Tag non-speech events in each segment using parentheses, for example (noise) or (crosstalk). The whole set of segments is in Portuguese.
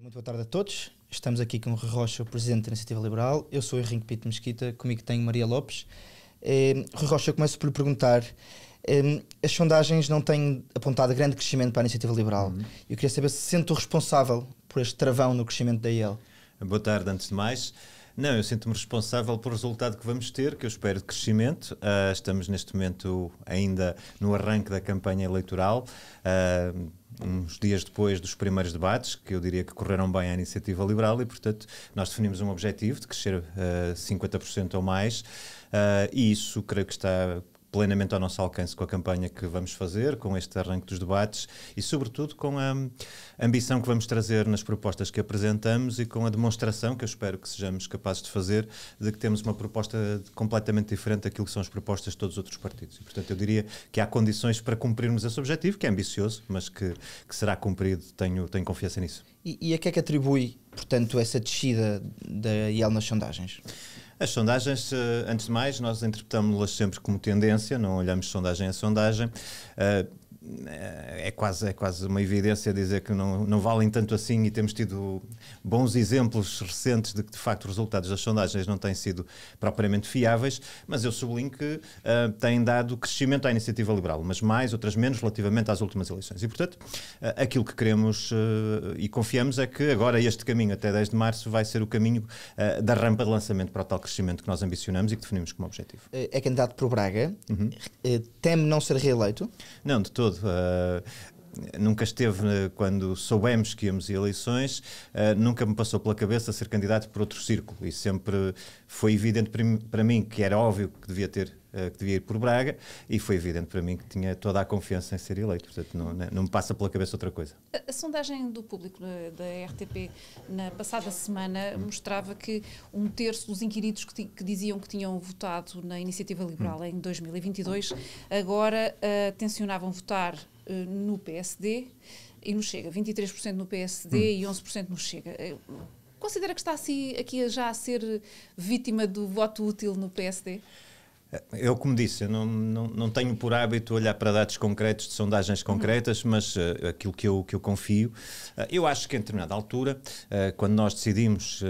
É muito boa tarde a todos. Estamos aqui com o Rocha, o Presidente da Iniciativa Liberal. Eu sou Henrique Pinto Mesquita, comigo tenho Maria Lopes. Eh, Rocha, eu começo por lhe perguntar. Eh, as sondagens não têm apontado grande crescimento para a Iniciativa Liberal. Uhum. Eu queria saber se sente o responsável por este travão no crescimento da IEL. Boa tarde, antes de mais. Não, eu sinto-me responsável pelo resultado que vamos ter, que eu espero de crescimento. Uh, estamos neste momento ainda no arranque da campanha eleitoral. Uh, uns dias depois dos primeiros debates, que eu diria que correram bem à iniciativa liberal, e portanto nós definimos um objetivo de crescer uh, ah, 50% ou mais, uh, e isso creio que está plenamente ao nosso alcance com a campanha que vamos fazer, com este arranque dos debates e, sobretudo, com a ambição que vamos trazer nas propostas que apresentamos e com a demonstração que eu espero que sejamos capazes de fazer de que temos uma proposta completamente diferente daquilo que são as propostas de todos os outros partidos. E, portanto, eu diria que há condições para cumprirmos esse objetivo, que é ambicioso, mas que, que será cumprido, tenho, tenho confiança nisso. E, e a que é que atribui, portanto, essa descida da IEL nas sondagens? As sondagens, eh, antes de mais, nós interpretamos-las sempre como tendência, não olhamos sondagem a sondagem. Eh, é, é quase, é quase uma evidência dizer que não, não valem tanto assim e temos tido bons exemplos recentes de que, de facto, os resultados das sondagens não têm sido propriamente fiáveis, mas eu sublinho que uh, ah, tem dado crescimento à iniciativa liberal, mas mais, outras menos, relativamente às últimas eleições. E, portanto, uh, aquilo que queremos uh, e confiamos é que agora este caminho, até 10 de março, vai ser o caminho da rampa de lançamento para o tal crescimento que nós ambicionamos e que definimos como objetivo. É, é candidato por Braga, uhum. Eh, teme não ser reeleito? Não, de todo вот nunca esteve, eh, quando soubemos que íamos a eleições, eh, nunca me passou pela cabeça ser candidato por outro círculo e sempre foi evidente para mim que era óbvio que devia ter eh, que devia ir por Braga e foi evidente para mim que tinha toda a confiança em ser eleito, portanto não, não me passa pela cabeça outra coisa. A, sondagem do público da RTP na passada semana hum. mostrava que um terço dos inquiridos que, que, diziam que tinham votado na Iniciativa Liberal hum. em 2022 agora uh, tencionavam votar eh, no PSD e no Chega. 23% no PSD hum. e 11% no Chega. Eh, considera que está assim, aqui já a ser vítima do voto útil no PSD? É, eu, como disse, eu não, não, não, tenho por hábito olhar para dados concretos, de sondagens concretas, uhum. mas uh, aquilo que eu, que eu confio, uh, eu acho que em determinada altura, uh, quando nós decidimos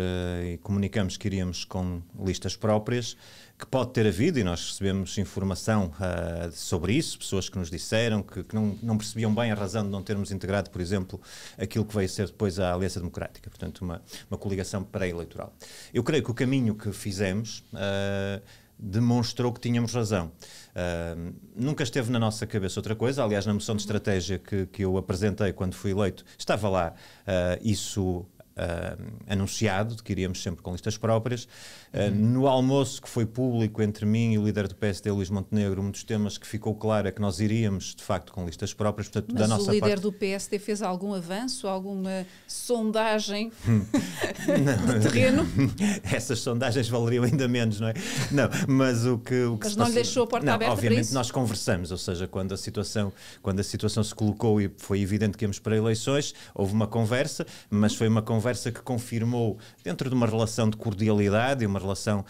e comunicamos que iríamos com listas próprias, que pode ter havido, e nós recebemos informação uh, sobre isso, pessoas que nos disseram que, que não, não, percebiam bem a razão de não termos integrado, por exemplo, aquilo que veio ser depois a Aliança Democrática, portanto, uma, uma coligação pré-eleitoral. Eu creio que o caminho que fizemos. Uh, demonstrou que tínhamos razão. Uh, nunca esteve na nossa cabeça outra coisa, aliás, na moção de estratégia que, que eu apresentei quando fui eleito, estava lá uh, isso ah, anunciado, de que iríamos sempre com listas próprias. Ah, uhum. No almoço que foi público entre mim e o líder do PSD, Luís Montenegro, um dos temas que ficou claro é que nós iríamos, de facto, com listas próprias. Portanto, Mas da nossa o líder parte... do PSD fez algum avanço, alguma sondagem (laughs) de terreno? (laughs) Essas sondagens valeriam ainda menos, não é? Não, mas o que, o que mas não lhe deixou a porta não, aberta obviamente nós conversamos, ou seja, quando a situação quando a situação se colocou e foi evidente que íamos para eleições, houve uma conversa, mas uhum. foi uma conversa conversa que confirmou, dentro de uma relação de cordialidade e uma relação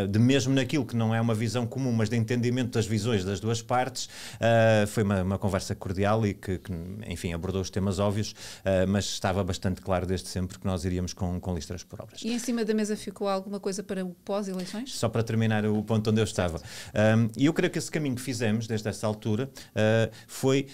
uh, de mesmo naquilo que não é uma visão comum, mas de entendimento das visões das duas partes, uh, foi uma, uma, conversa cordial e que, que, enfim, abordou os temas óbvios, uh, mas estava bastante claro desde sempre que nós iríamos com, com listras por obras. E em cima da mesa ficou alguma coisa para o pós-eleições? Só para terminar o ponto onde eu estava. E eu creio que esse caminho que fizemos desde essa altura foi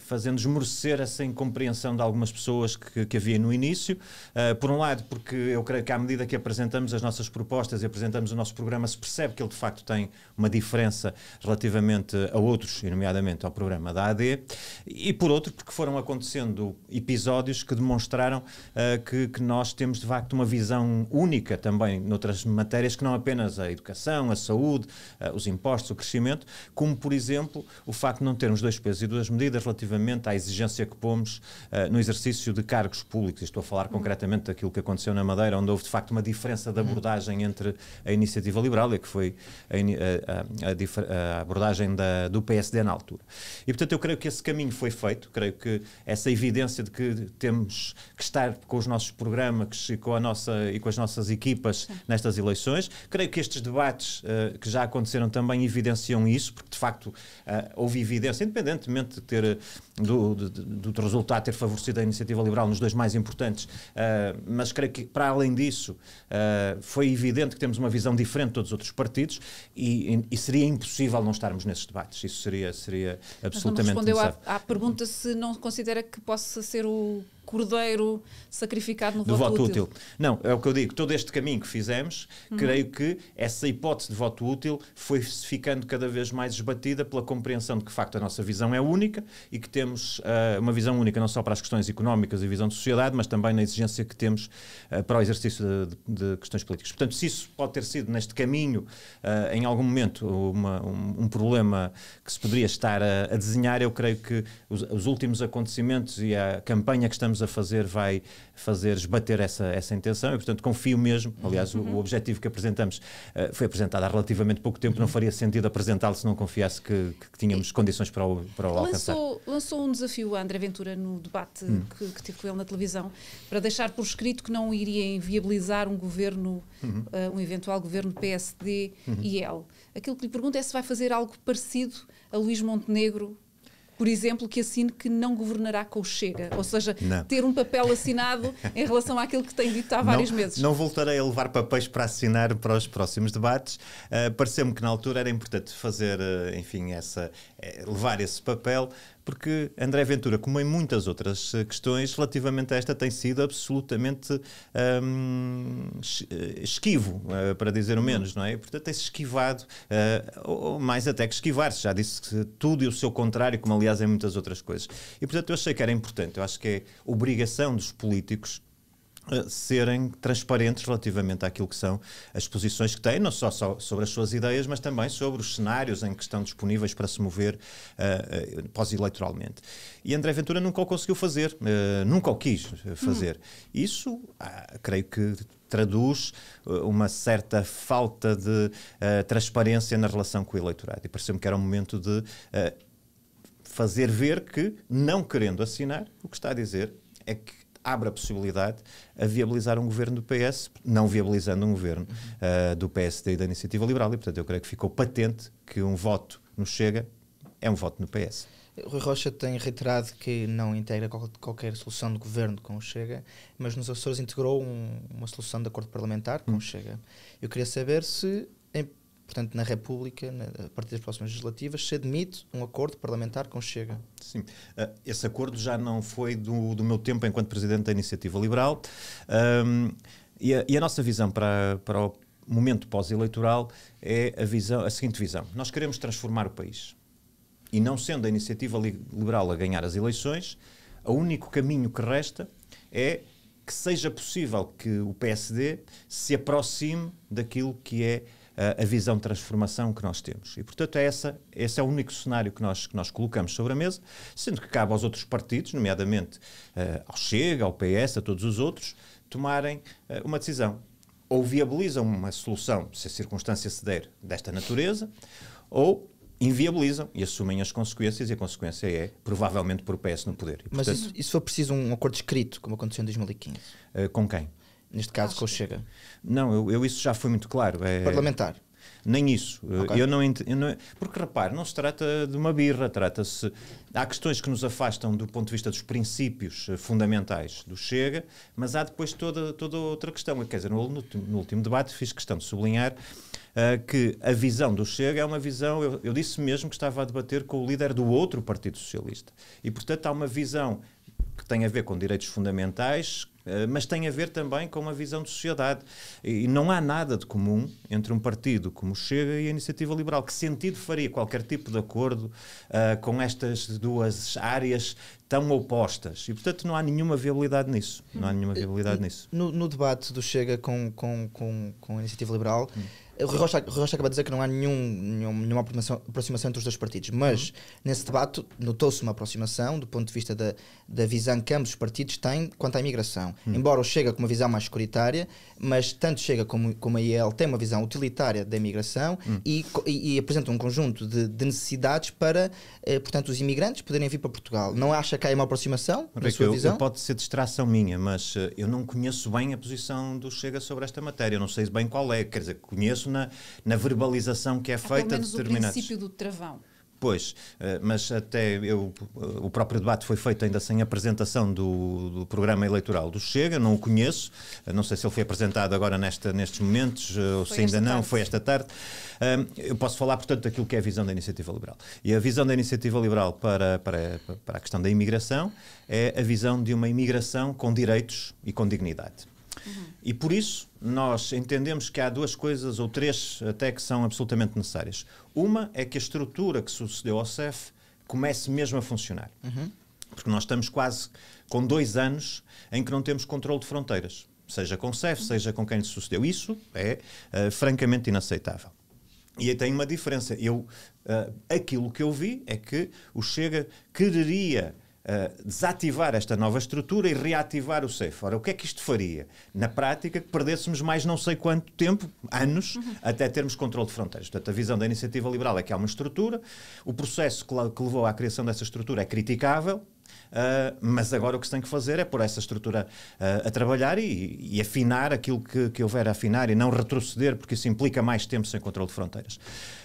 fazendo esmorecer essa incompreensão de algumas pessoas que, que havia no início início. Uh, por um lado, porque eu creio que à medida que apresentamos as nossas propostas e apresentamos o nosso programa, se percebe que ele de facto tem uma diferença relativamente a outros, nomeadamente ao programa da AD, e por outro, porque foram acontecendo episódios que demonstraram uh, que, que nós temos de facto uma visão única também noutras matérias que não apenas a educação, a saúde, eh, os impostos, o crescimento, como por exemplo o facto de não termos dois pesos e duas medidas relativamente à exigência que pomos uh, no exercício de cargos públicos. Estou falar hum. concretamente daquilo que aconteceu na Madeira, onde houve de facto uma diferença de hum. abordagem entre a iniciativa liberal e que foi a, a, a, a abordagem da, do PSD na altura. E portanto eu creio que esse caminho foi feito, creio que essa evidência de que temos que estar com os nossos programas e com, a nossa, e com as nossas equipas nestas eleições, creio que estes debates uh, que já aconteceram também evidenciam isso, porque de facto uh, houve evidência, independentemente de ter, do, do, do resultado ter favorecido a iniciativa liberal nos dois mais importantes diferentes, uh, mas creio que para além disso uh, foi evidente que temos uma visão diferente de todos os outros partidos e, e seria impossível não estarmos nesses debates. Isso seria, seria absolutamente mas não respondeu à, à, pergunta se não considera que possa ser o cordeiro sacrificado no, no voto, voto útil. útil. Não, é o que eu digo, todo este caminho que fizemos, uhum. creio que essa hipótese de voto útil foi ficando cada vez mais esbatida pela compreensão de que, de facto, a nossa visão é única e que temos uh, uma visão única não só para as questões económicas e visão de sociedade, mas também na exigência que temos uh, para o exercício de, de, questões políticas. Portanto, se isso pode ter sido neste caminho, uh, em algum momento, uma, um, um, problema que se poderia estar a, a desenhar, eu creio que os, os últimos acontecimentos e a campanha que estamos estamos a fazer vai fazer esbater essa, essa intenção e, portanto, confio mesmo. Uhum. Aliás, uhum. o, o, uhum. objetivo que apresentamos uh, foi apresentado há relativamente pouco tempo, não uhum. faria sentido apresentá-lo se não confiasse que, que tínhamos e, condições para o, para o lançou, alcançar. Lançou um desafio a André Ventura no debate hum. que, que, tive com ele na televisão para deixar por escrito que não iria inviabilizar um governo, uhum. uh, um eventual governo PSD uhum. e L. Aquilo que lhe pergunto é se vai fazer algo parecido a Luís Montenegro por exemplo, que assine que não governará com o Chega. Ou seja, não. ter um papel assinado em relação àquilo que tem dito há vários não, meses. Não voltarei a levar papéis para assinar para os próximos debates. Uh, Pareceu-me que na altura era importante fazer, uh, enfim, essa, uh, levar esse papel porque André Ventura, como em muitas outras eh, questões, relativamente a esta tem sido absolutamente hum, eh, esquivo, eh, para dizer o uhum. menos, não é? E, portanto, tem-se esquivado, ou mais até que esquivar-se. Já disse tudo e o seu contrário, como aliás em muitas outras coisas. E, portanto, eu achei que era importante, eu acho que é obrigação dos políticos eh, serem transparentes relativamente àquilo que são as posições que têm, não só, sobre as suas ideias, mas também sobre os cenários em que estão disponíveis para se mover uh, uh, pós-eleitoralmente. E André Ventura nunca o conseguiu fazer, uh, nunca o quis hum. fazer. Hum. Isso, ah, creio que traduz uma certa falta de transparência na relação com o eleitorado. E pareceu-me que era um momento de fazer ver que, não querendo assinar, o que está a dizer é que abre a possibilidade a viabilizar um governo do PS, não viabilizando um governo uh, do PSD e da Iniciativa Liberal. E, portanto, eu creio que ficou patente que um voto no Chega é um voto no PS. Rui Rocha tem reiterado que não integra qualquer solução de governo com o Chega, mas nos Açores integrou um, uma solução de acordo parlamentar com o Chega. Eu queria saber se portanto, na República, na, a partir das próximas legislativas, se admite um acordo parlamentar com Chega. Sim. Uh, esse acordo já não foi do, do, meu tempo enquanto Presidente da Iniciativa Liberal. Um, e, a, e, a, nossa visão para, para o momento pós-eleitoral é a, visão, a seguinte visão. Nós queremos transformar o país. E não sendo a Iniciativa Liberal a ganhar as eleições, o único caminho que resta é que seja possível que o PSD se aproxime daquilo que é a visão de transformação que nós temos. E, portanto, é essa, esse é o único cenário que nós, que nós colocamos sobre a mesa, sendo que cabe aos outros partidos, nomeadamente uh, ao Chega, ao PS, a todos os outros, tomarem uh, uma decisão. Ou viabilizam uma solução, se a circunstância se der, desta natureza, ou inviabilizam e assumem as consequências e a consequência é provavelmente por PS no poder. E, portanto, Mas isso, isso foi preciso um acordo escrito, como aconteceu em 2015? Uh, eh, com quem? Neste caso Acho. com o Chega. Não, eu, eu, isso já foi muito claro. É... Parlamentar. Nem isso. Okay. Eu, não ent... eu não Porque, repare, não se trata de uma birra, trata-se. Há questões que nos afastam do ponto de vista dos princípios eh, fundamentais do Chega, mas há depois toda, toda outra questão. Quer dizer, no, no último debate fiz questão de sublinhar uh, que a visão do Chega é uma visão. Eu, eu disse mesmo que estava a debater com o líder do outro Partido Socialista. E, portanto, há uma visão que tem a ver com direitos fundamentais, eh, mas tem a ver também com a visão de sociedade. E não há nada de comum entre um partido como Chega e a Iniciativa Liberal. Que sentido faria qualquer tipo de acordo uh, com estas duas áreas tão opostas? E, portanto, não há nenhuma viabilidade nisso. Não há nenhuma viabilidade nisso. No, no debate do Chega com, com, com, com a Iniciativa Liberal. Hum o Rui Rocha, Rui Rocha acaba de dizer que não há nenhum, nenhum, nenhuma aproximação, aproximação, entre os dois partidos, mas uhum. nesse debate notou-se uma aproximação do ponto de vista da, da visão que ambos os partidos têm quanto à imigração. Uhum. Embora o Chega com uma visão mais escuritária, mas tanto Chega como, como a IEL têm uma visão utilitária da imigração uhum. e, e, e apresentam um conjunto de, de necessidades para, eh, portanto, os imigrantes poderem vir para Portugal. Não acha que há uma aproximação na sua visão? Eu, pode ser distração minha, mas eh, eu não conheço bem a posição do Chega sobre esta matéria. Eu não sei bem qual é, quer dizer, conheço isso na, na verbalização que é feita pelo menos de determinados. O princípio do travão. Pois, eh, mas até eu, o próprio debate foi feito ainda sem apresentação do, do, programa eleitoral do Chega, não o conheço, eh, não sei se ele foi apresentado agora nesta, nestes momentos, eh, ou se ainda não, tarde. foi esta tarde. Eu posso falar, portanto, daquilo que é a visão da Iniciativa Liberal. E a visão da Iniciativa Liberal para, para, para a questão da imigração é a visão de uma imigração com direitos e com dignidade. Uhum. E por isso, nós entendemos que há duas coisas, ou três até, que são absolutamente necessárias. Uma é que a estrutura que sucedeu ao CEF comece mesmo a funcionar. Uhum. Porque nós estamos quase com dois anos em que não temos controle de fronteiras, seja com o CEF, uhum. seja com quem lhe sucedeu. Isso é uh, francamente inaceitável. E aí tem uma diferença. Eu, uh, aquilo que eu vi é que o Chega quereria desativar esta nova estrutura e reativar o SEF. Ora, o que é que isto faria? Na prática, que perdêssemos mais não sei quanto tempo, anos, uhum. até termos controle de fronteiras. Portanto, a visão da iniciativa liberal é que há uma estrutura, o processo que levou à criação dessa estrutura é criticável, Uh, mas agora o que se tem que fazer é pôr essa estrutura uh, a trabalhar e, e, afinar aquilo que, que houver a afinar e não retroceder, porque isso implica mais tempo sem controle de fronteiras.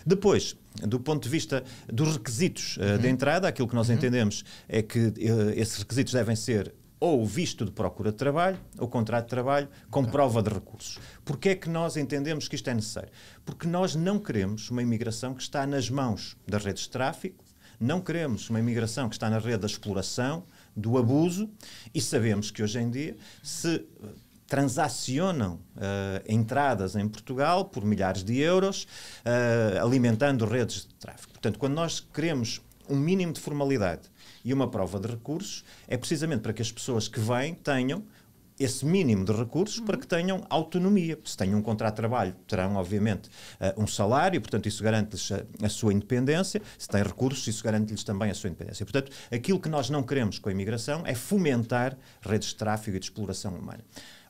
Depois, do ponto de vista dos requisitos uh, uhum. de entrada, aquilo que nós uhum. entendemos é que esses requisitos devem ser ou visto de procura de trabalho, ou contrato de trabalho, com okay. prova de recursos. Porquê é que nós entendemos que isto é necessário? Porque nós não queremos uma imigração que está nas mãos das redes de tráfico, não queremos uma imigração que está na rede da exploração, do abuso, e sabemos que hoje em dia se eh, transacionam uh, entradas em Portugal por milhares de euros, uh, alimentando redes de tráfico. Portanto, quando nós queremos um mínimo de formalidade e uma prova de recursos, é precisamente para que as pessoas que vêm tenham esse mínimo de recursos uhum. para que tenham autonomia. Se têm um contrato de trabalho, terão, obviamente, uh, um salário, portanto, isso garante-lhes a, a, sua independência. Se têm recursos, isso garante-lhes também a sua independência. Portanto, aquilo que nós não queremos com a imigração é fomentar redes de tráfego e de exploração humana.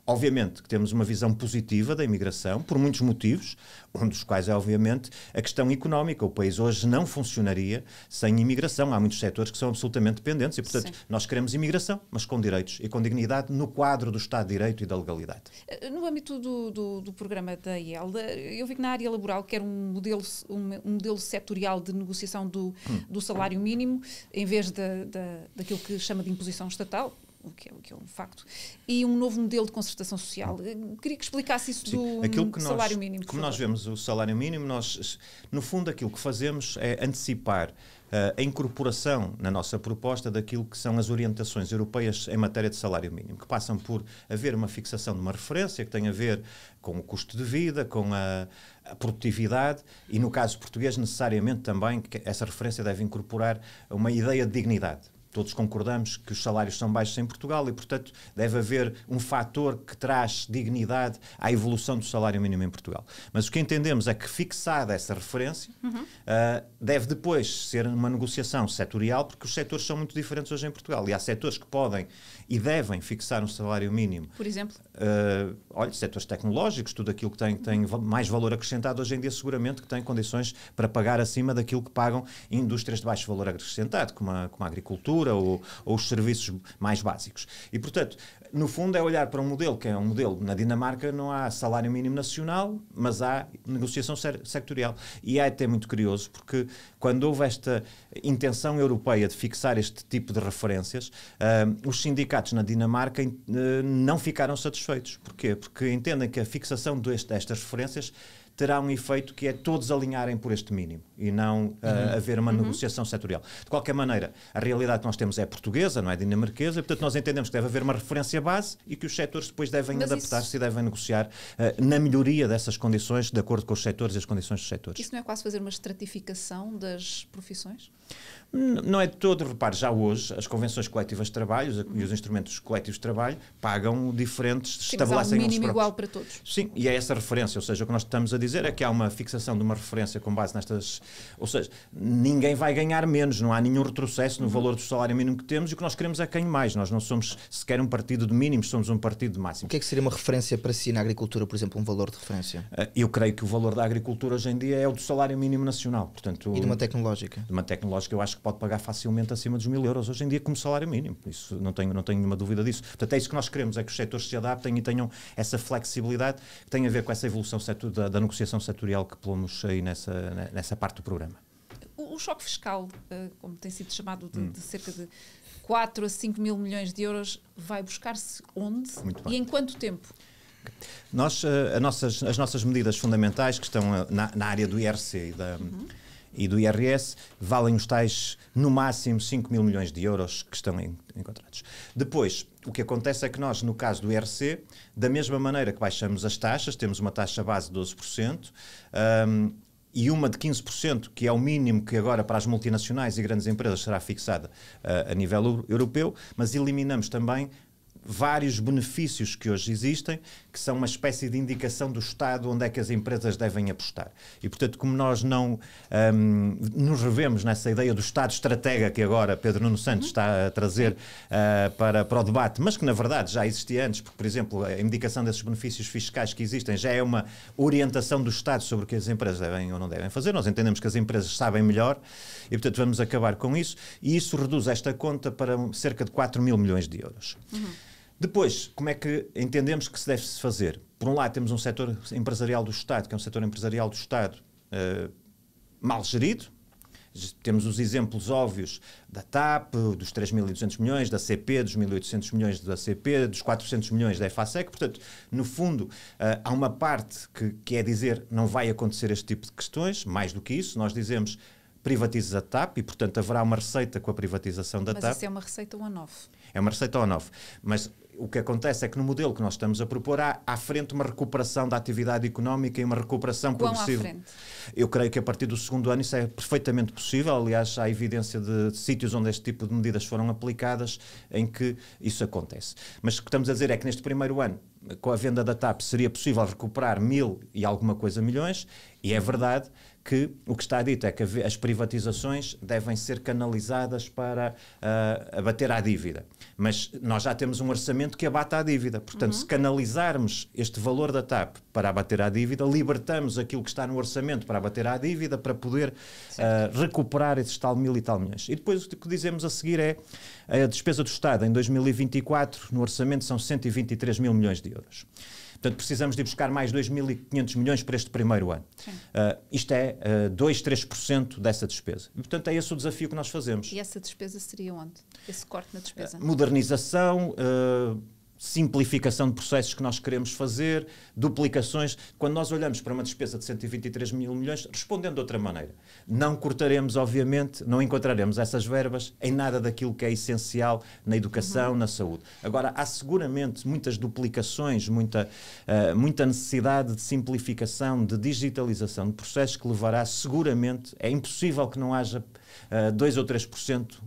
Obviamente que temos uma visão positiva da imigração, por muitos motivos, um dos quais é, obviamente, a questão económica. O país hoje não funcionaria sem imigração. Há muitos setores que são absolutamente dependentes e, portanto, Sim. nós queremos imigração, mas com direitos e com dignidade no quadro do Estado de Direito e da legalidade. Eh, no âmbito do, do, do programa da IELDA eu vi que na área laboral quer um modelo, um, modelo setorial de negociação do, hum. do salário mínimo, em vez da, da, daquilo que chama de imposição estatal, o que, é, o que é um facto, e um novo modelo de concertação social. Eu eh, queria que explicasse isso Sim, do hum, salário mínimo. Como nós vemos o salário mínimo, nós, no fundo, aquilo que fazemos é antecipar eh, a incorporação na nossa proposta daquilo que são as orientações europeias em matéria de salário mínimo, que passam por haver uma fixação de uma referência que tem a ver com o custo de vida, com a, a produtividade e, no caso português, necessariamente também que essa referência deve incorporar uma ideia de dignidade todos concordamos que os salários são baixos em Portugal e, portanto, deve haver um fator que traz dignidade à evolução do salário mínimo em Portugal. Mas o que entendemos é que, fixada essa referência, uhum. uh, deve depois ser uma negociação setorial, porque os setores são muito diferentes hoje em Portugal. E há setores que podem e devem fixar um salário mínimo. Por exemplo? Uh, olha, setores tecnológicos, tudo aquilo que tem, tem uhum. mais valor acrescentado hoje em dia, seguramente que tem condições para pagar acima daquilo que pagam indústrias de baixo valor acrescentado, como a, como a agricultura ou, ou os serviços mais básicos. E, portanto, no fundo, é olhar para um modelo que é um modelo. Na Dinamarca não há salário mínimo nacional, mas há negociação sectorial. E é até muito curioso, porque quando houve esta intenção europeia de fixar este tipo de referências, uh, os sindicatos na Dinamarca uh, não ficaram satisfeitos. Porquê? Porque entendem que a fixação destas referências terá um efeito que é todos alinharem por este mínimo e não uh, uhum. haver uma uhum. negociação setorial. De qualquer maneira, a realidade que nós temos é portuguesa, não é dinamarquesa, e, portanto nós entendemos que deve haver uma referência base e que os setores depois devem adaptar-se isso... e devem negociar uh, na melhoria dessas condições de acordo com os setores e as condições dos setores. Isso não é quase fazer uma estratificação das profissões? Não é todo, repare, já hoje as convenções coletivas de trabalho e os instrumentos coletivos de trabalho pagam diferentes, Sim, estabelecem um mínimo igual para todos. Sim, e é essa referência, ou seja, o que nós estamos a dizer é que há uma fixação de uma referência com base nestas, ou seja, ninguém vai ganhar menos, não há nenhum retrocesso no uhum. valor do salário mínimo que temos e o que nós queremos é quem mais, nós não somos sequer um partido de mínimos, somos um partido de máximo. O que é que seria uma referência para si na agricultura, por exemplo, um valor de referência? Eh, eu creio que o valor da agricultura hoje em dia é o do salário mínimo nacional, portanto... E de uma tecnológica? De uma tecnológica, eu acho pode pagar facilmente acima dos mil euros hoje em dia como salário mínimo. Isso não tenho, não tenho nenhuma dúvida disso. Portanto, é isso que nós queremos, é que os setores se adaptem e tenham essa flexibilidade que tem a ver com essa evolução setor, da, da, negociação setorial que pomos aí nessa, nessa parte do programa. O, o choque fiscal, eh, como tem sido chamado de, hum. de cerca de 4 a 5 mil milhões de euros, vai buscar-se onde e em quanto tempo? Nós, eh, nossas, as nossas medidas fundamentais que estão eh, na, na área do IRC e da, uhum e do IRS, valem os tais, no máximo, 5 mil milhões de euros que estão em, em contratos. Depois, o que acontece é que nós, no caso do IRC, da mesma maneira que baixamos as taxas, temos uma taxa base de 12%, um, e uma de 15%, que é o mínimo que agora para as multinacionais e grandes empresas será fixada uh, a nível europeu, mas eliminamos também vários benefícios que hoje existem, que são uma espécie de indicação do Estado onde é que as empresas devem apostar. E, portanto, como nós não um, nos revemos nessa ideia do Estado estratega que agora Pedro Nuno Santos está a trazer uh, para, para o debate, mas que na verdade já existia antes, porque, por exemplo, a indicação desses benefícios fiscais que existem já é uma orientação do Estado sobre o que as empresas devem ou não devem fazer. Nós entendemos que as empresas sabem melhor e, portanto, vamos acabar com isso. E isso reduz esta conta para cerca de 4 mil milhões de euros. Uhum. Depois, como é que entendemos que se deve -se fazer? Por um lado, temos um setor empresarial do Estado, que é um setor empresarial do Estado uh, mal gerido. Temos os exemplos óbvios da TAP, dos 3.200 milhões, da CP, dos 1.800 milhões da CP, dos 400 milhões da FASEC. Portanto, no fundo, uh, há uma parte que, quer é dizer não vai acontecer este tipo de questões, mais do que isso, nós dizemos privatizes a TAP e, portanto, haverá uma receita com a privatização da Mas TAP. Mas isso é uma receita one-off. É uma receita one-off. Mas o que acontece é que no modelo que nós estamos a propor há à frente uma recuperação da atividade económica e uma recuperação Quão progressiva. À Eu creio que a partir do segundo ano isso é perfeitamente possível. Aliás, há evidência de, de sítios onde este tipo de medidas foram aplicadas em que isso acontece. Mas o que estamos a dizer é que neste primeiro ano com a venda da TAP seria possível recuperar mil e alguma coisa milhões, e é verdade que o que está dito é que as privatizações devem ser canalizadas para uh, abater a dívida. Mas nós já temos um orçamento que abata a dívida. Portanto, uhum. se canalizarmos este valor da TAP para abater a dívida, libertamos aquilo que está no orçamento para abater a dívida, para poder uh, recuperar esses tal mil e tal milhões. E depois o que dizemos a seguir é, é a despesa do Estado em 2024, no orçamento, são 123 mil milhões de euros. Portanto, precisamos de ir buscar mais 2.500 milhões para este primeiro ano. Uh, isto é uh, 2, 3% dessa despesa. E, portanto, é esse o desafio que nós fazemos. E essa despesa seria onde? Esse corte na despesa? Uh, modernização, uh, simplificação de processos que nós queremos fazer, duplicações. Quando nós olhamos para uma despesa de 123 mil milhões, respondendo de outra maneira, não cortaremos, obviamente, não encontraremos essas verbas em nada daquilo que é essencial na educação, uhum. na saúde. Agora, há seguramente muitas duplicações, muita, uh, muita necessidade de simplificação, de digitalização de processos que levará seguramente, é impossível que não haja uh, eh, 2 ou 3%.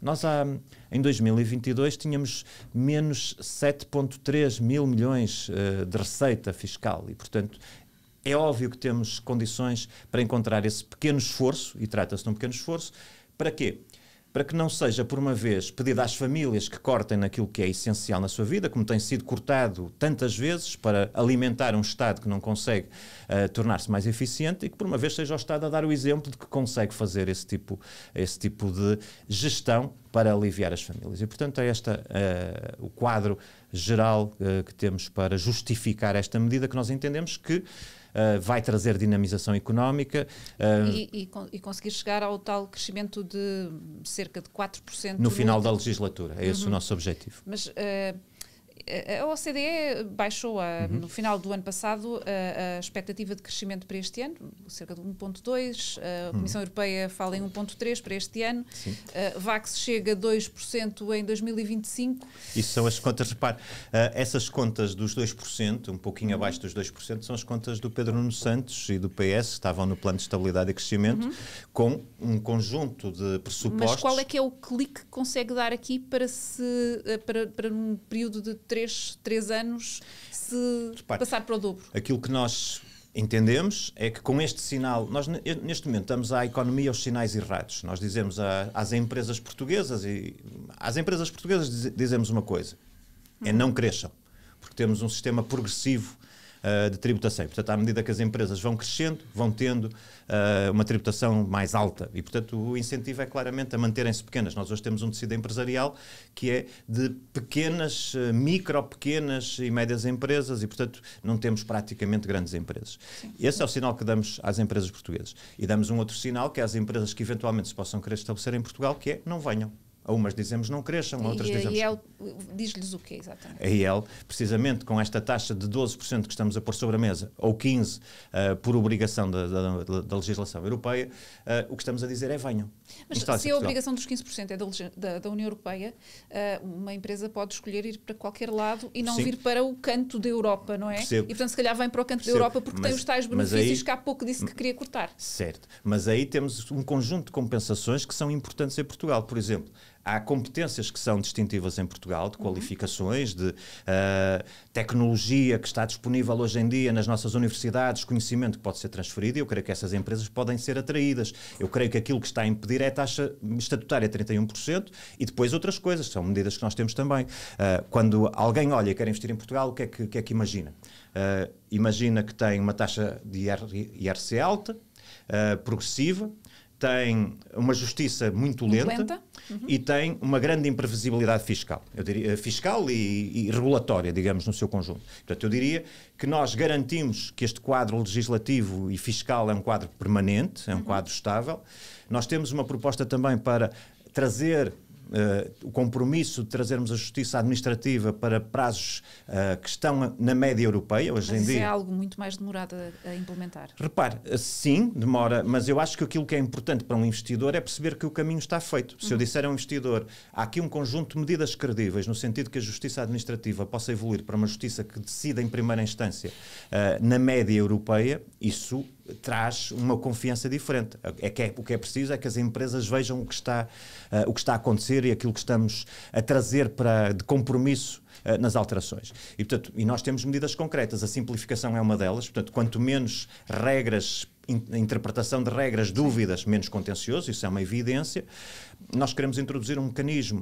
Nós há. Uh, em 2022 tínhamos menos 7,3 mil milhões uh, de receita fiscal e, portanto, é óbvio que temos condições para encontrar esse pequeno esforço, e trata-se de um pequeno esforço, para quê? para que não seja por uma vez pedido às famílias que cortem naquilo que é essencial na sua vida, como tem sido cortado tantas vezes para alimentar um Estado que não consegue uh, tornar-se mais eficiente e que por uma vez seja o Estado a dar o exemplo de que consegue fazer esse tipo, esse tipo de gestão para aliviar as famílias. E portanto é esta uh, o quadro geral uh, que temos para justificar esta medida que nós entendemos que uh, vai trazer dinamização económica. Uh, e, e, e, conseguir chegar ao tal crescimento de cerca de 4% no final da legislatura. É uhum. esse o uhum. nosso objetivo. Mas a OCDE baixou a, uhum. no final do ano passado a, a, expectativa de crescimento para este ano, cerca de 1,2%. A uhum. Comissão uhum. Europeia fala em 1,3% para este ano. Sim. VAX chega a 2% em 2025. Isso são as contas, repare, uh, essas contas dos 2%, um pouquinho uhum. abaixo dos 2%, são as contas do Pedro Nuno Santos e do PS, que estavam no plano de estabilidade e crescimento, uhum. com um conjunto de pressupostos. Mas qual é que é o clique que consegue dar aqui para, se, eh, para, para um período de 3, três anos se Repare, passar para o dobro. Aquilo que nós entendemos é que com este sinal, nós neste momento estamos à economia aos sinais errados. Nós dizemos a, às empresas portuguesas e às empresas portuguesas dizemos uma coisa, é não cresçam, porque temos um sistema progressivo eh, de tributação. E, portanto, à medida que as empresas vão crescendo, vão tendo uh, uma tributação mais alta. E, portanto, o incentivo é claramente a manterem-se pequenas. Nós hoje temos um tecido empresarial que é de pequenas, eh, micro, pequenas e médias empresas e, portanto, não temos praticamente grandes empresas. Esse é o sinal que damos às empresas portuguesas. E damos um outro sinal que é às empresas que eventualmente se possam querer estabelecer em Portugal, que é não venham. A umas dizemos não cresçam, a outras e, dizemos... E é ele diz-lhes o quê, exatamente? A IEL, precisamente com esta taxa de 12% que estamos a pôr sobre a mesa, ou 15% uh, eh, por obrigação da, da, da legislação europeia, uh, o que estamos a dizer é venham. Mas se a Portugal. obrigação dos 15% é da, da, da União Europeia, uh, uma empresa pode escolher ir para qualquer lado e não Sim. vir para o canto da Europa, não é? Percebo. E portanto se calhar vem para o canto Percebo. da Europa porque mas, tem os tais benefícios aí, que há pouco disse que queria cortar. Certo, mas aí temos um conjunto de compensações que são importantes em Portugal, por exemplo há competências que são distintivas em Portugal, de uhum. qualificações, de uh, tecnologia que está disponível hoje em dia nas nossas universidades, conhecimento que pode ser transferido, e eu creio que essas empresas podem ser atraídas. Eu creio que aquilo que está a impedir é a taxa estatutária 31% e depois outras coisas, são medidas que nós temos também. Uh, quando alguém olha e quer investir em Portugal, o que é que, que, é que imagina? Uh, imagina que tem uma taxa de IRC alta, progressiva, tem uma justiça muito lenta, lenta. Uhum. e tem uma grande imprevisibilidade fiscal, eu diria, eh, fiscal e, e, regulatória, digamos, no seu conjunto. Portanto, eu diria que nós garantimos que este quadro legislativo e fiscal é um quadro permanente, é um uhum. quadro estável. Nós temos uma proposta também para trazer eh, o compromisso de trazermos a justiça administrativa para prazos eh, que estão na média europeia hoje mas em é dia. Mas é algo muito mais demorado a, a implementar. Repare, sim, demora, mas eu acho que aquilo que é importante para um investidor é perceber que o caminho está feito. Se uhum. eu disser a um investidor, há aqui um conjunto de medidas credíveis no sentido que a justiça administrativa possa evoluir para uma justiça que decida em primeira instância eh, na média europeia, isso traz uma confiança diferente. É que é, o que é preciso é que as empresas vejam o que está, uh, o que está a acontecer e aquilo que estamos a trazer para, de compromisso uh, nas alterações. E, portanto, e nós temos medidas concretas. A simplificação é uma delas. Portanto, quanto menos regras interpretação de regras, dúvidas, menos contencioso, isso é uma evidência nós queremos introduzir um mecanismo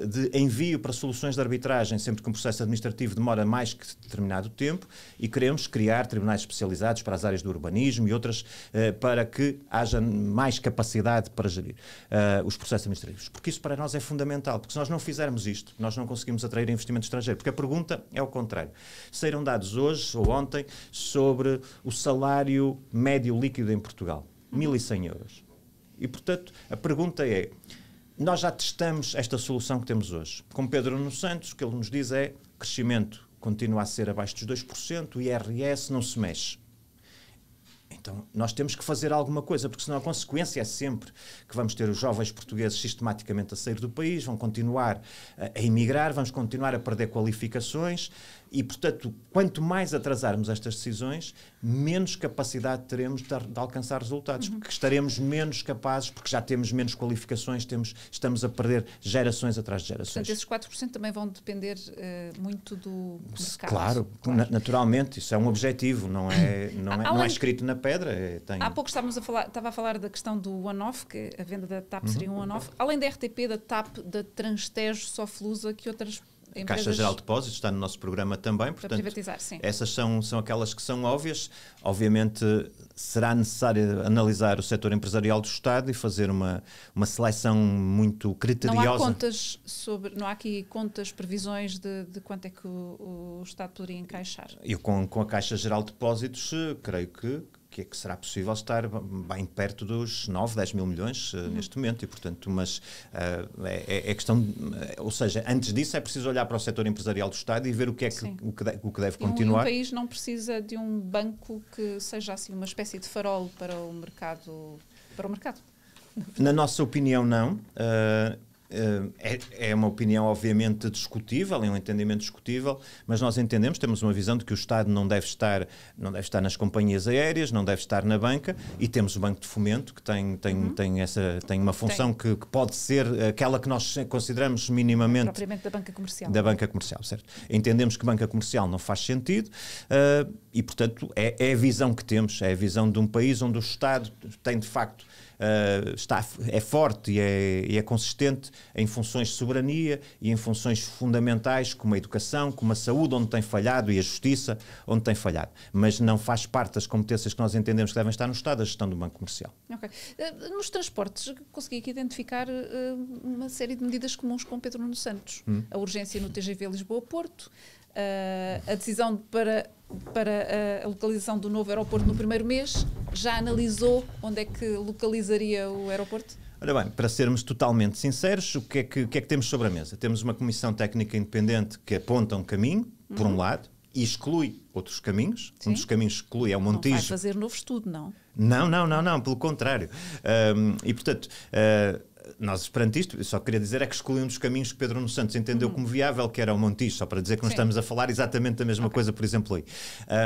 uh, de envio para soluções de arbitragem sempre que um processo administrativo demora mais que determinado tempo e queremos criar tribunais especializados para as áreas do urbanismo e outras uh, para que haja mais capacidade para gerir uh, os processos administrativos. Porque isso para nós é fundamental, porque se nós não fizermos isto, nós não conseguimos atrair investimento estrangeiro. Porque a pergunta é o contrário. Saíram dados hoje ou ontem sobre o salário médio líquido em Portugal, 1.100 euros. E, portanto, a pergunta é: nós já testamos esta solução que temos hoje. Com Pedro Nuno Santos, o que ele nos diz é crescimento continua a ser abaixo dos 2%, o IRS não se mexe. Então, nós temos que fazer alguma coisa, porque senão a consequência é sempre que vamos ter os jovens portugueses sistematicamente a sair do país, vão continuar a, eh, a emigrar, vamos continuar a perder qualificações e, portanto, quanto mais atrasarmos estas decisões, menos capacidade teremos de, de alcançar resultados, uhum. porque estaremos menos capazes, porque já temos menos qualificações, temos, estamos a perder gerações atrás de gerações. Portanto, esses 4% também vão depender uh, muito do mercado. Claro, claro, naturalmente, isso é um objetivo, não é, (coughs) não é, não é escrito na pedra. É, tem... Há pouco estávamos a falar, estava a falar da questão do one-off, que a venda da TAP seria uhum. um one-off. Além da RTP, da TAP, da Transtejo, Soflusa, que outras a Caixa Geral de Depósitos está no nosso programa também, portanto, privatizar, sim. essas são, são aquelas que são óbvias. Obviamente, será necessário analisar o setor empresarial do Estado e fazer uma, uma seleção muito criteriosa. Não há contas sobre, não há aqui contas, previsões de, de quanto é que o, o Estado poderia encaixar? Eu com, com a Caixa Geral de Depósitos, creio que que, é que será possível estar bem perto dos 9, 10 mil milhões eh, uhum. neste momento, e portanto, mas uh, é, é, questão, eh, ou seja, antes disso é preciso olhar para o setor empresarial do Estado e ver o que é que, o que, de, o que deve continuar. um, um país não precisa de um banco que seja assim uma espécie de farol para o mercado, para o mercado. Na nossa opinião, não. Uh, eh, é, é, uma opinião obviamente discutível, é um entendimento discutível, mas nós entendemos, temos uma visão de que o Estado não deve estar, não deve estar nas companhias aéreas, não deve estar na banca e temos o Banco de Fomento que tem, tem, uhum. tem, essa, tem uma função que, que, pode ser aquela que nós consideramos minimamente... Propriamente da banca comercial. Da banca comercial, certo. Entendemos que banca comercial não faz sentido uh, e, portanto, é, é a visão que temos, é a visão de um país onde o Estado tem de facto uh, está, é forte e é, e é, consistente em funções de soberania e em funções fundamentais como a educação, como a saúde, onde tem falhado, e a justiça, onde tem falhado. Mas não faz parte das competências que nós entendemos que devem estar no Estado, a gestão do Banco Comercial. Okay. Uh, nos transportes, consegui aqui identificar uh, uma série de medidas comuns com Pedro Nuno Santos. Hum. A urgência no TGV Lisboa-Porto, eh, a decisão para, para eh, a localização do novo aeroporto no primeiro mês, já analisou onde é que localizaria o aeroporto? Ora bem, para sermos totalmente sinceros, o que, é que, o que é que temos sobre a mesa? Temos uma comissão técnica independente que aponta um caminho, uhum. por um uhum. lado, e exclui outros caminhos. Sim. Um dos caminhos que exclui é o Montijo. Não vai fazer novo estudo, não? Não, não, não, não, pelo contrário. Um, e, portanto, uh, nós, perante isto, só queria dizer é que escolhi um dos caminhos que Pedro Nuno Santos entendeu uhum. como viável, que era o Montijo, só para dizer que não estamos a falar exatamente da mesma okay. coisa, por exemplo, aí.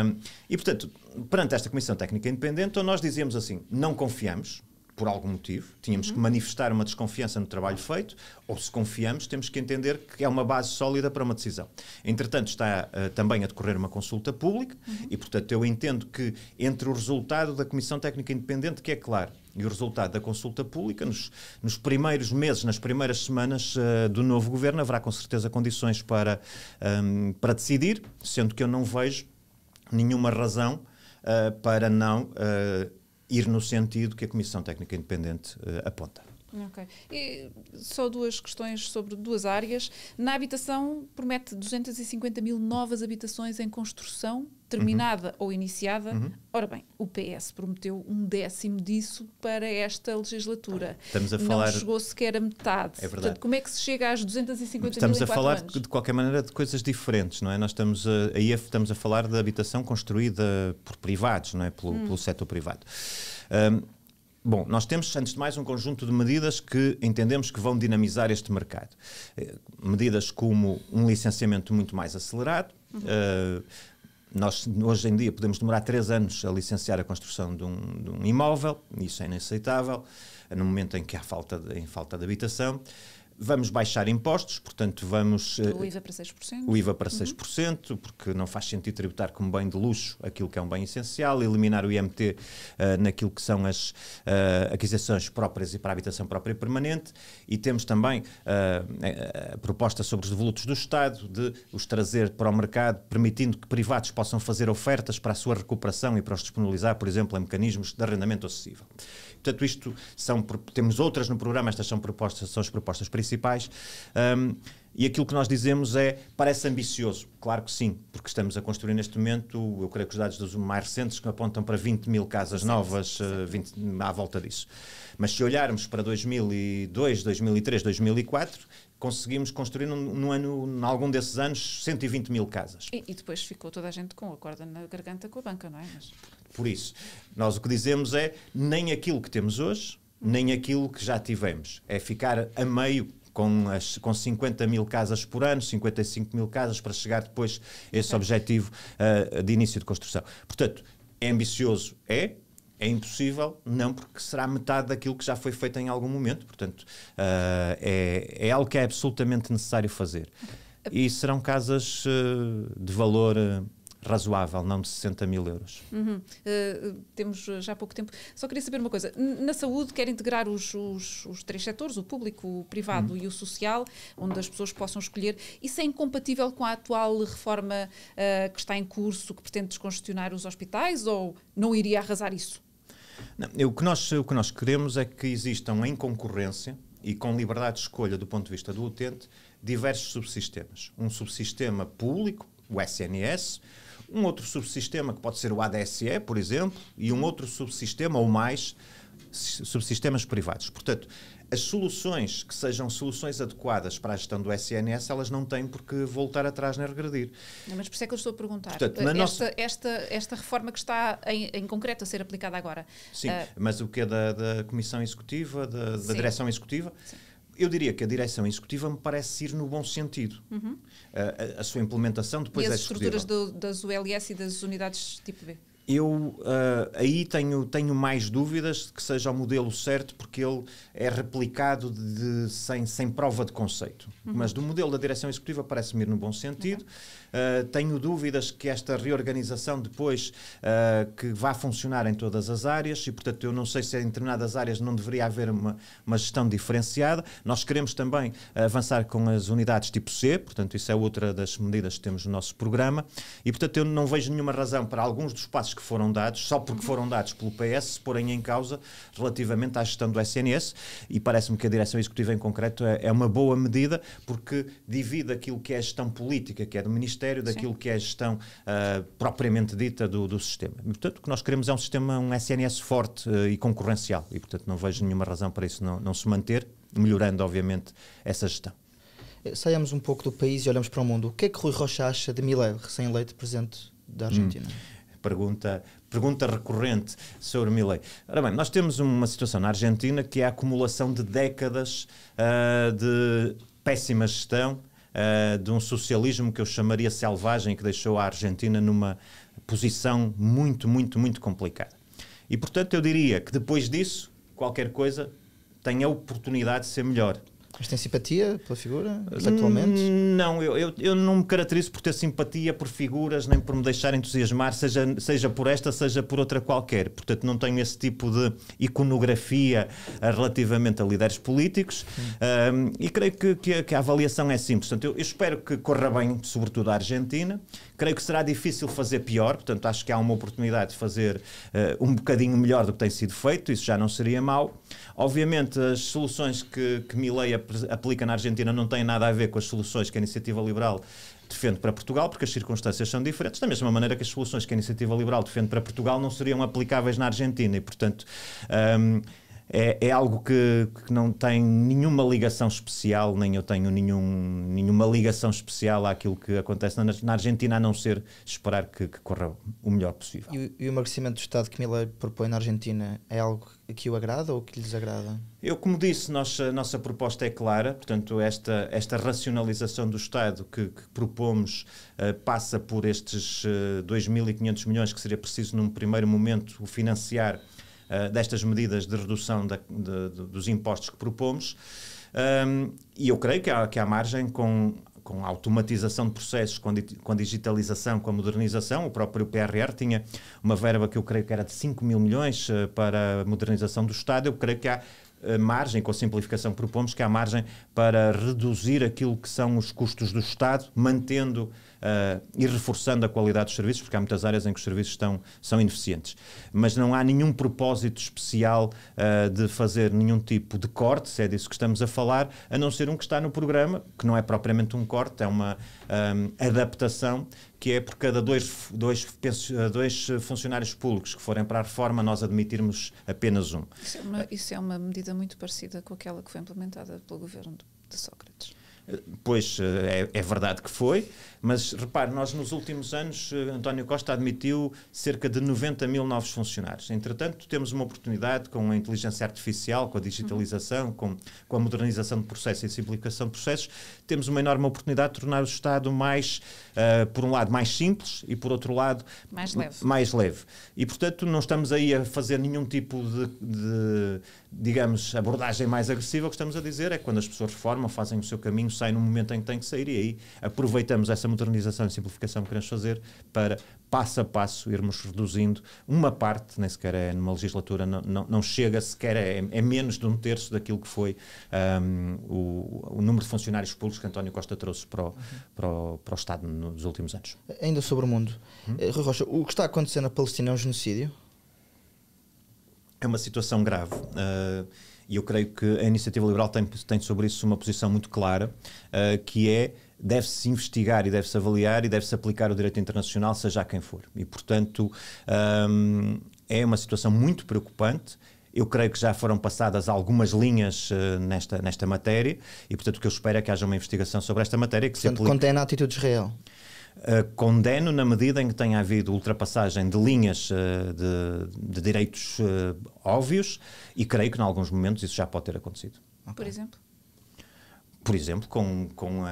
Um, e, portanto, perante esta Comissão Técnica Independente, nós dizíamos assim, não confiamos, por algum motivo, tínhamos uhum. que manifestar uma desconfiança no trabalho feito, ou se confiamos, temos que entender que é uma base sólida para uma decisão. Entretanto, está uh, também a decorrer uma consulta pública uhum. e, portanto, eu entendo que entre o resultado da Comissão Técnica Independente, que é claro, e o resultado da consulta pública, nos, nos primeiros meses, nas primeiras semanas uh, do novo governo, haverá com certeza condições para, um, ehm, para decidir, sendo que eu não vejo nenhuma razão uh, para não uh, ir no sentido que a Comissão Técnica Independente aponta. Ok. E só duas questões sobre duas áreas. Na habitação, promete 250 mil novas habitações em construção, terminada uhum. ou iniciada. Uhum. Ora bem, o PS prometeu um décimo disso para esta legislatura. Tá. Estamos a falar... Não chegou sequer a metade. É verdade. Portanto, como é que se chega às 250 mil Estamos a falar, anos? de qualquer maneira, de coisas diferentes, não é? Nós estamos a, é, estamos a falar da habitação construída por privados, não é? Pelo, hum. pelo setor privado. Um, Bom, nós temos, antes de mais, um conjunto de medidas que entendemos que vão dinamizar este mercado. Eh, medidas como um licenciamento muito mais acelerado. Uhum. Uh, nós, hoje em dia, podemos demorar três anos a licenciar a construção de um, de um imóvel, isso é inaceitável, no momento em que há falta de, em falta de habitação. Vamos baixar impostos, portanto vamos... Eh, o IVA para 6%. O IVA para uhum. 6%, porque não faz sentido tributar como bem de luxo aquilo que é um bem essencial, eliminar o IMT uh, eh, naquilo que são as uh, aquisições próprias e para a habitação própria e permanente, e temos também uh, a proposta sobre os devolutos do Estado, de os trazer para o mercado, permitindo que privados possam fazer ofertas para a sua recuperação e para os disponibilizar, por exemplo, em mecanismos de arrendamento acessível portanto, isto são, temos outras no programa, estas são propostas, são as propostas principais. Um, e aquilo que nós dizemos é, parece ambicioso. Claro que sim, porque estamos a construir neste momento, eu creio que os dados dos mais recentes que apontam para 20 mil casas novas, 20, eh, à volta disso. Mas se olharmos para 2002, 2003, 2004, conseguimos construir num, num ano, em algum desses anos, 120 mil casas. E, e, depois ficou toda a gente com a corda na garganta com a banca, não é? Mas... Por isso, nós o que dizemos é nem aquilo que temos hoje, nem aquilo que já tivemos. É ficar a meio com, as, com 50 mil casas por ano, 55 mil casas, para chegar depois a esse objetivo uh, de início de construção. Portanto, é ambicioso? É. É impossível? Não, porque será metade daquilo que já foi feito em algum momento. Portanto, uh, é, é algo que é absolutamente necessário fazer. E serão casas uh, de valor razoável, não de 60 mil euros. Uhum. Uh, temos já pouco tempo. Só queria saber uma coisa. Na saúde, quer integrar os, os, os três setores, o público, o privado uhum. e o social, onde as pessoas possam escolher. Isso é incompatível com a atual reforma uh, que está em curso, que pretende descongestionar os hospitais, ou não iria arrasar isso? Não, o, que nós, o que nós queremos é que existam em concorrência e com liberdade de escolha do ponto de vista do utente diversos subsistemas. Um subsistema público, o SNS, um outro subsistema que pode ser o ADSE, por exemplo, e um outro subsistema ou mais subsistemas privados. Portanto, as soluções que sejam soluções adequadas para a gestão do SNS, elas não têm por que voltar atrás nem regredir. Não, mas por isso é que eu estou a perguntar. Portanto, eh, esta, nossa... esta, esta reforma que está em, em, concreto a ser aplicada agora. Sim, uh... mas o que é da, da Comissão Executiva, da, da Direção Executiva? Sim eu diria que a direção executiva me parece ir no bom sentido. Uhum. A, a, a, sua implementação depois e as é estruturas do, das ULS e das unidades tipo B? eu uh, aí tenho, tenho mais dúvidas de que seja o modelo certo, porque ele é replicado de, de sem, sem prova de conceito. Uhum. Mas do modelo da direção executiva parece-me ir no bom sentido. Uhum. Uh, tenho dúvidas que esta reorganização depois uh, que vá funcionar em todas as áreas e, portanto, eu não sei se em determinadas áreas não deveria haver uma, uma gestão diferenciada. Nós queremos também avançar com as unidades tipo C, portanto, isso é outra das medidas que temos no nosso programa e, portanto, eu não vejo nenhuma razão para alguns dos passos que foram dados, só porque uhum. foram dados pelo PS, se porem em causa relativamente à gestão do SNS, e parece-me que a direção executiva em concreto é, é, uma boa medida, porque divide aquilo que é a gestão política, que é do Ministério, daquilo Sim. que é a gestão uh, propriamente dita do, do sistema. E, portanto, o que nós queremos é um sistema, um SNS forte uh, e concorrencial, e portanto não vejo nenhuma razão para isso não, não se manter, melhorando, obviamente, essa gestão eh, saiamos um pouco do país e olhamos para o mundo. O que é que Rui Rocha acha de Milei, recém-eleito presidente da hum. Argentina? Hum pergunta, pergunta recorrente sobre Milley. Ora bem, nós temos uma situação na Argentina que é a acumulação de décadas uh, de péssima gestão, uh, de um socialismo que eu chamaria selvagem, que deixou a Argentina numa posição muito, muito, muito complicada. E portanto eu diria que depois disso, qualquer coisa tem a oportunidade de ser melhor. Mas tem simpatia pela figura, Atualmente? Hum, não, eu, eu, eu, não me caracterizo por ter simpatia por figuras, nem por me deixar entusiasmar, seja, seja por esta, seja por outra qualquer. Portanto, não tenho esse tipo de iconografia ah, relativamente a líderes políticos um, ah, e creio que, que, que, a avaliação é simples. Portanto, eu, eu espero que corra bem, sobretudo a Argentina. Creio que será difícil fazer pior, portanto, acho que há uma oportunidade de fazer uh, um bocadinho melhor do que tem sido feito, isso já não seria mau. Obviamente, as soluções que, que Milley aplica na Argentina não têm nada a ver com as soluções que a Iniciativa Liberal defende para Portugal, porque as circunstâncias são diferentes, da mesma maneira que as soluções que a Iniciativa Liberal defende para Portugal não seriam aplicáveis na Argentina e, portanto. Um, é, é algo que, que, não tem nenhuma ligação especial, nem eu tenho nenhum, nenhuma ligação especial àquilo que acontece na, na Argentina, a não ser esperar que, que corra o melhor possível. E, e, o emagrecimento do Estado que Miller propõe na Argentina é algo que o agrada ou que lhes agrada? Eu, como disse, nossa, nossa proposta é clara, portanto, esta, esta racionalização do Estado que, que propomos uh, passa por estes uh, eh, 2.500 milhões que seria preciso, num primeiro momento, o financiar eh, destas medidas de redução da, de, de, dos impostos que propomos. Um, e eu creio que há, que há margem com com a automatização de processos, com, com a digitalização, com a modernização. O próprio PRR tinha uma verba que eu creio que era de 5 mil milhões eh, para a modernização do Estado. Eu creio que há eh, margem, com a simplificação propomos, que há margem para reduzir aquilo que são os custos do Estado, mantendo uh, eh, e reforçando a qualidade dos serviços, porque há muitas áreas em que os serviços estão, são ineficientes. Mas não há nenhum propósito especial uh, de fazer nenhum tipo de corte, se é disso que estamos a falar, a não ser um que está no programa, que não é propriamente um corte, é uma um, eh, adaptação que é por cada dois, dois, dois funcionários públicos que forem para a reforma, nós admitirmos apenas um. Isso é uma, isso é uma medida muito parecida com aquela que foi implementada pelo governo de Sócrates. Pois é, é, verdade que foi, mas repare, nós nos últimos anos, eh, António Costa admitiu cerca de 90 mil novos funcionários. Entretanto, temos uma oportunidade com a inteligência artificial, com a digitalização, com, com a modernização de processos e simplificação de processos, temos uma enorme oportunidade de tornar o Estado mais, uh, por um lado, mais simples e, por outro lado, mais leve. Mais leve. E, portanto, não estamos aí a fazer nenhum tipo de, de digamos, abordagem mais agressiva. O que estamos a dizer é que quando as pessoas reformam, fazem o seu caminho, saem no momento em que têm que sair e aí aproveitamos essa modernização e simplificação que queremos fazer para, passo a passo, irmos reduzindo uma parte, nem sequer é numa legislatura, não, não, não chega sequer, é, é, menos de um terço daquilo que foi um, o, o, número de funcionários públicos que António Costa trouxe para o, para o, para o Estado nos últimos anos. Ainda sobre o mundo. Hum? Eh, Rui Rocha, o que está acontecendo na Palestina é um genocídio? É uma situação grave. Uh, e eu creio que a Iniciativa Liberal tem, tem sobre isso uma posição muito clara, uh, que é deve-se investigar e deve-se avaliar e deve-se aplicar o direito internacional, seja a quem for. E, portanto, um, ehm, é uma situação muito preocupante. Eu creio que já foram passadas algumas linhas uh, nesta, nesta matéria e, portanto, o que eu espero é que haja uma investigação sobre esta matéria que portanto, se aplique. contém a atitude de Israel. Eh, condeno na medida em que tenha havido ultrapassagem de linhas uh, de, de, direitos uh, óbvios e creio que em alguns momentos isso já pode ter acontecido. Okay. Por exemplo? Por exemplo, com, com,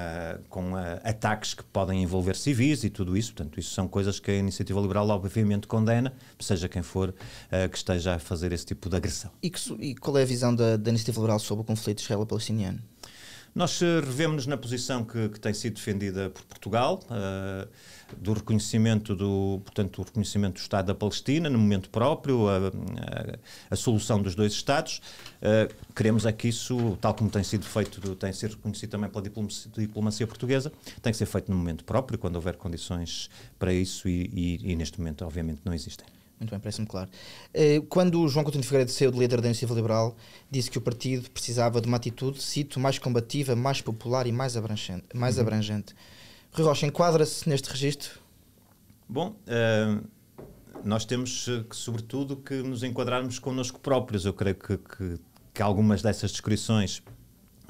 com ataques que podem envolver civis e tudo isso, portanto, isso são coisas que a Iniciativa Liberal obviamente condena, seja quem for que esteja a fazer esse tipo de agressão. E, que, e qual é a visão da, da Iniciativa Liberal sobre o conflito israelo-palestiniano? Nós eh, revemos-nos na posição que, que, tem sido defendida por Portugal, uh, do reconhecimento do, portanto, do reconhecimento do Estado da Palestina no momento próprio, a, a, a solução dos dois Estados. Uh, queremos é que isso, tal como tem sido feito, tem sido reconhecido também pela diplomacia, diplomacia, portuguesa, tem que ser feito no momento próprio, quando houver condições para isso e, e, e neste momento obviamente não existem. Muito bem, parece-me claro. Eh, quando o João Coutinho de Figueiredo saiu de líder da Iniciativa Liberal, disse que o partido precisava de uma atitude, cito, mais combativa, mais popular e mais abrangente. Mais uhum. abrangente. Rui Rocha, enquadra-se neste registro? Bom, uh, nós temos, eh, que, sobretudo, que nos enquadrarmos connosco próprios. Eu creio que, que, que algumas dessas descrições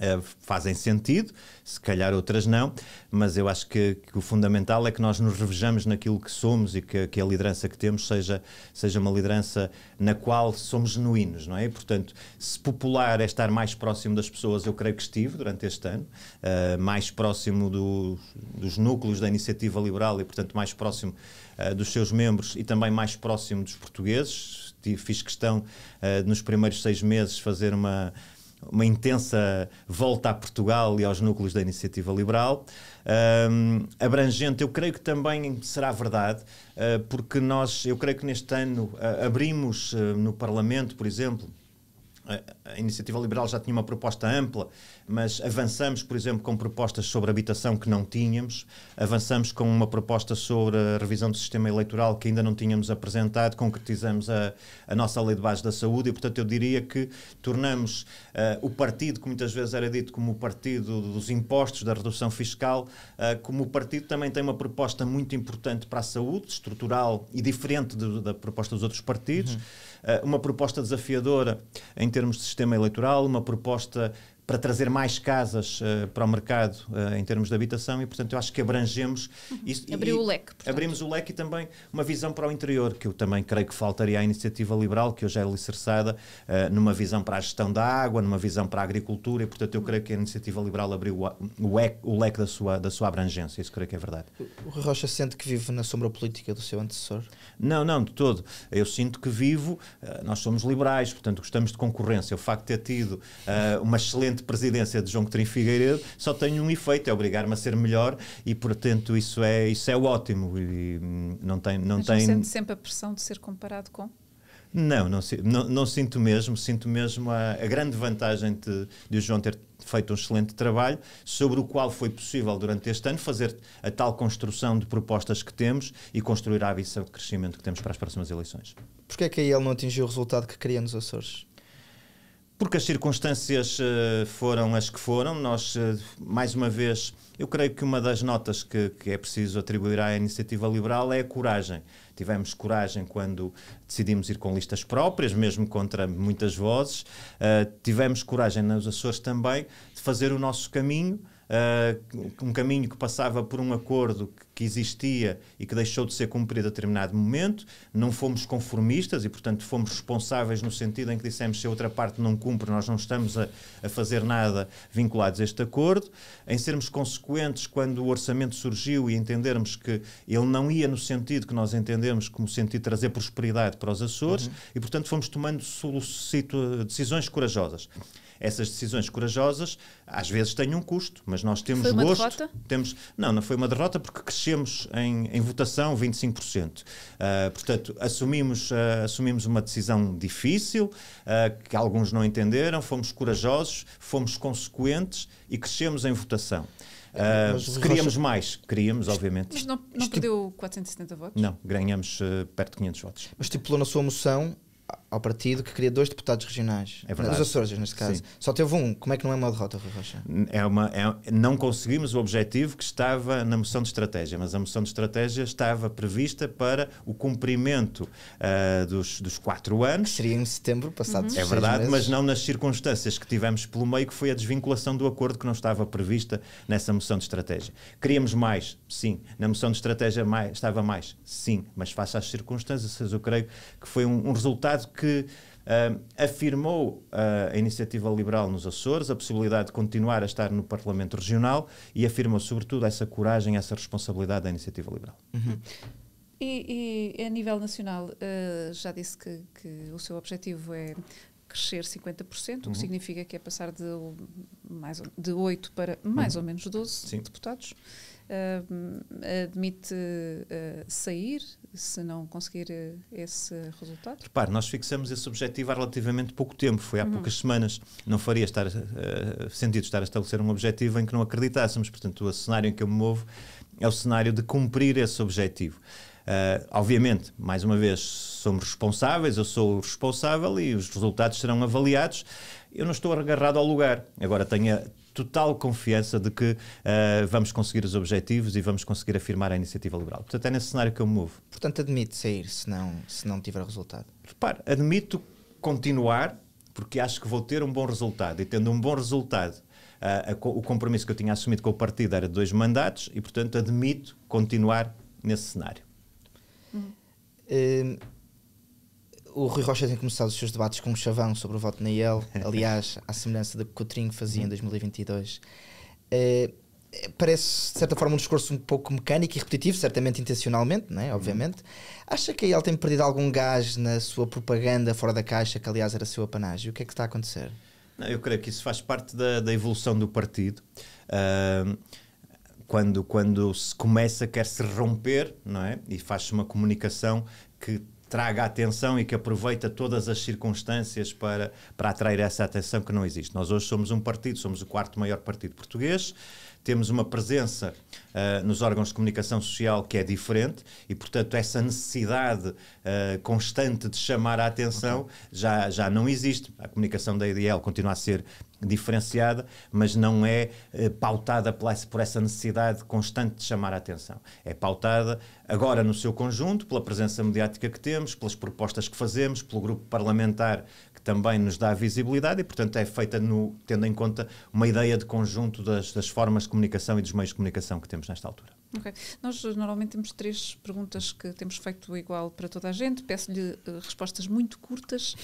uh, fazem sentido, se calhar outras não, mas eu acho que, que, o fundamental é que nós nos revejamos naquilo que somos e que, que, a liderança que temos seja, seja uma liderança na qual somos genuínos, não é? E, portanto, se popular é estar mais próximo das pessoas, eu creio que estive durante este ano, uh, mais próximo do, dos núcleos da iniciativa liberal e, portanto, mais próximo uh, dos seus membros e também mais próximo dos portugueses. Fiz questão uh, nos primeiros seis meses fazer uma, uma intensa volta a Portugal e aos núcleos da iniciativa liberal. Um, abrangente, eu creio que também será verdade, uh, porque nós, eu creio que neste ano uh, abrimos uh, no Parlamento, por exemplo, a iniciativa liberal já tinha uma proposta ampla mas avançamos, por exemplo, com propostas sobre habitação que não tínhamos, avançamos com uma proposta sobre a revisão do sistema eleitoral que ainda não tínhamos apresentado, concretizamos a, a nossa lei de base da saúde e, portanto, eu diria que tornamos uh, o partido, que muitas vezes era dito como o partido dos impostos, da redução fiscal, uh, como o partido também tem uma proposta muito importante para a saúde, estrutural e diferente da proposta dos outros partidos, uhum. uh, uma proposta desafiadora em termos de sistema eleitoral, uma proposta para trazer mais casas uh, para o mercado uh, em termos de habitação e, portanto, eu acho que abrangemos uhum. isso. Abriu e, o leque. Portanto. Abrimos o leque e também uma visão para o interior, que eu também creio que faltaria à iniciativa liberal, que hoje é alicerçada uh, numa visão para a gestão da água, numa visão para a agricultura e, portanto, eu uhum. creio que a iniciativa liberal abriu o, o, leque, o leque da sua, da sua abrangência. Isso creio que é verdade. O Rocha sente que vive na sombra política do seu antecessor? Não, não, de todo. Eu sinto que vivo, nós somos liberais, portanto, gostamos de concorrência. O facto de ter tido uma excelente excelente presidência de João Coutinho Figueiredo só tem um efeito, é obrigar-me a ser melhor e, portanto, isso é, isso é ótimo. E hum, não tem, não Mas tem... sente sempre a pressão de ser comparado com? Não, não, não, não sinto mesmo. Sinto mesmo a, a grande vantagem de, de o João ter feito um excelente trabalho, sobre o qual foi possível durante este ano fazer a tal construção de propostas que temos e construir a ambição de crescimento que temos para as próximas eleições. Porquê é que ele não atingiu o resultado que queria nos Açores? porque as circunstâncias eh, foram as que foram. Nós, eh, mais uma vez, eu creio que uma das notas que, que, é preciso atribuir à iniciativa liberal é a coragem. Tivemos coragem quando decidimos ir com listas próprias, mesmo contra muitas vozes. Uh, tivemos coragem nos Açores também de fazer o nosso caminho uh, um caminho que passava por um acordo que existia e que deixou de ser cumprido a determinado momento. Não fomos conformistas e, portanto, fomos responsáveis no sentido em que dissemos se a outra parte não cumpre, nós não estamos a, a fazer nada vinculados a este acordo. Em sermos consequentes quando o orçamento surgiu e entendermos que ele não ia no sentido que nós entendemos como sentido de trazer prosperidade para os Açores uhum. e, portanto, fomos tomando decisões corajosas essas decisões corajosas às vezes têm um custo, mas nós temos foi uma gosto. Derrota? Temos, não, não foi uma derrota porque crescemos em, em votação 25%. Uh, ah, portanto, assumimos, uh, assumimos uma decisão difícil, uh, que alguns não entenderam, fomos corajosos, fomos consequentes e crescemos em votação. Uh, queríamos Rocha... mais, queríamos, obviamente. Mas não, não perdeu 470 votos? Não, ganhamos uh, perto de 500 votos. Mas estipulou na sua moção ao partido que queria dois deputados regionais. É verdade. Dos Açores, neste caso. Sim. Só teve um. Como é que não é uma derrota, Rocha? É uma, é, não conseguimos o objetivo que estava na moção de estratégia, mas a moção de estratégia estava prevista para o cumprimento uh, dos, dos quatro anos. Que seria em setembro passado. Uhum. É verdade, mas não nas circunstâncias que tivemos pelo meio, que foi a desvinculação do acordo que não estava prevista nessa moção de estratégia. Queríamos mais? Sim. Na moção de estratégia mais, estava mais? Sim. Mas face às circunstâncias, eu creio que foi um, um resultado que que uh, afirmou uh, a iniciativa liberal nos Açores, a possibilidade de continuar a estar no Parlamento Regional e afirma sobretudo essa coragem, essa responsabilidade da iniciativa liberal. Uhum. E, e, a nível nacional, uh, já disse que, que o seu objetivo é crescer 50%, uhum. o que uhum. significa que é passar de, mais, de 8 para mais uhum. ou menos 12 Sim. deputados. Sim uh, admite uh, sair se não conseguir eh, esse resultado? Repare, nós fixamos esse objetivo há relativamente pouco tempo, foi há uhum. poucas semanas. Não faria estar, sentido estar a estabelecer um objetivo em que não acreditássemos. Portanto, o cenário em que eu me movo é o cenário de cumprir esse objetivo. Uh, obviamente, mais uma vez, somos responsáveis, eu sou o responsável e os resultados serão avaliados. Eu não estou agarrado ao lugar. Agora tenho a, total confiança de que uh, vamos conseguir os objetivos e vamos conseguir afirmar a iniciativa liberal. Portanto, é nesse cenário que eu me movo. Portanto, admite sair se não, se não tiver resultado. Repare, admito continuar porque acho que vou ter um bom resultado e tendo um bom resultado Uh, a, o compromisso que eu tinha assumido com o partido era dois mandatos e, portanto, admito continuar nesse cenário. Uhum. Hum. Uh, o Rui Rocha tem começado os seus debates com o Chavão sobre o voto na IEL, (laughs) aliás, à semelhança do que Coutrinho fazia em 2022. Hum. Uh, eh, parece, de certa forma, um discurso um pouco mecânico e repetitivo, certamente intencionalmente, né? obviamente. Acha que a IEL tem perdido algum gás na sua propaganda fora da caixa, que aliás era seu apanágio? O que é que está a acontecer? Não, eu creio que isso faz parte da, da evolução do partido. Uh, quando, quando se começa, quer-se romper, não é? E faz-se uma comunicação que traga atenção e que aproveita todas as circunstâncias para, para atrair essa atenção que não existe. Nós hoje somos um partido, somos o quarto maior partido português, temos uma presença uh, nos órgãos de comunicação social que é diferente e, portanto, essa necessidade uh, constante de chamar a atenção okay. já, já não existe. A comunicação da IDL continua a ser diferenciada, mas não é eh, pautada por essa necessidade constante de chamar a atenção. É pautada agora no seu conjunto, pela presença mediática que temos, pelas propostas que fazemos, pelo grupo parlamentar que também nos dá visibilidade e, portanto, é feita no, tendo em conta uma ideia de conjunto das, das formas de comunicação e dos meios de comunicação que temos estamos nesta altura. Nós eh, normalmente temos três perguntas que temos feito igual para toda a gente. Peço-lhe uh, respostas muito curtas.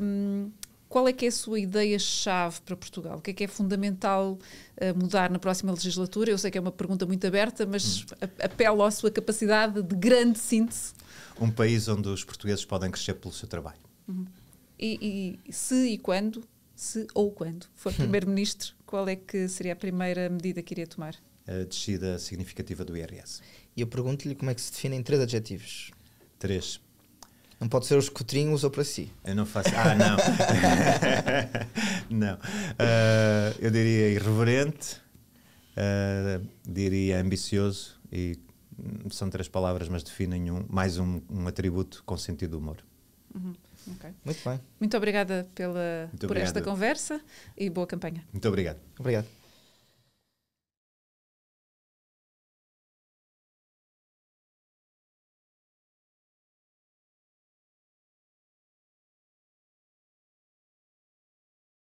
um, qual é que é a sua ideia-chave para Portugal? O que é que é fundamental uh, mudar na próxima legislatura? Eu sei que é uma pergunta muito aberta, mas hum. apelo à sua capacidade de grande síntese. Um país onde os portugueses podem crescer pelo seu trabalho. Uhum. E, e, se e quando, se ou quando for hum. Primeiro-Ministro, qual é que seria a primeira medida que iria tomar? a descida significativa do IRS. E eu pergunto-lhe como é que se definem três adjetivos. Três. Não pode ser os cotrinhos ou para si. Eu não faço. Ah, não. (laughs) não. Uh, eu diria irreverente, uh, diria ambicioso e são três palavras, mas definem um, mais um, um atributo com sentido de humor. Uhum. Okay. Muito bem. Muito obrigada pela, Muito por obrigado. esta conversa e boa campanha. Muito obrigado. Obrigado.